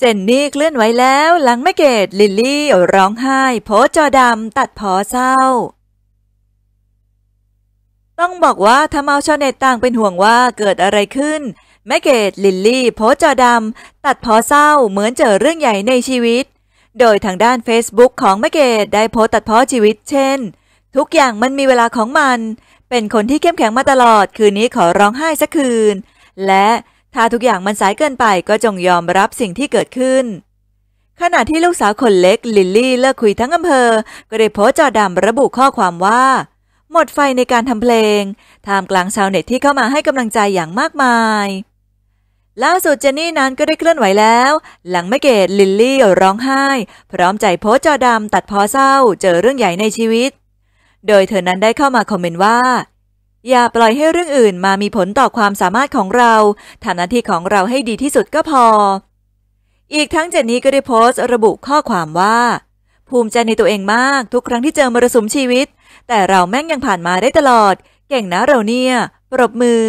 เจนนี่เคลื่อนไหวแล้ว หลังแม่เกดลิลลี่ร้องไห้ โพสจอดำตัดพอเศร้า ต้องบอกว่าทำเอาชาวเน็ตต่างเป็นห่วงว่าเกิดอะไรขึ้น แม่เกดลิลลี่โพสจอดำ ตัดพอเศร้าเหมือนเจอเรื่องใหญ่ในชีวิต โดยทางด้าน Facebook ของแม่เกดได้โพสตัดพอชีวิต เช่น ทุกอย่างมันมีเวลาของมัน เป็นคนที่เข้มแข็งมาตลอดคืนนี้ขอร้องไห้สักคืน และถ้าทุกอย่างมันสายเกินไปก็จงยอมรับสิ่งที่เกิดขึ้น ขณะที่ลูกสาวคนเล็ก ลิลลี่เลิกคุยทั้งอำเภอก็ได้โพสจอดำระบุข้อความว่า หมดไฟในการทำเพลงท่ามกลางชาวเน็ตที่เข้ามาให้กำลังใจอย่างมากมายล่าสุดเจนนี่นั้นก็ได้เคลื่อนไหวแล้ว หลังไม่เกตลิลลี่ร้องไห้ พร้อมใจโพสจอดำตัดพอเศร้าเจอเรื่องใหญ่ในชีวิต โดยเธอนั้นได้เข้ามาคอมเมนต์ว่าอย่าปล่อยให้เรื่องอื่น มามีผลต่อความสามารถของเราทำหน้าที่ของเราให้ดีที่สุดก็พอ อีกทั้งเจนนี่ก็ได้โพสต์ระบุข้อความว่า ภูมิใจในตัวเองมากทุกครั้งที่เจอมรสุมชีวิต แต่เราแม่งยังผ่านมาได้ตลอด เก่งนะเราเนี่ย ปรบมือ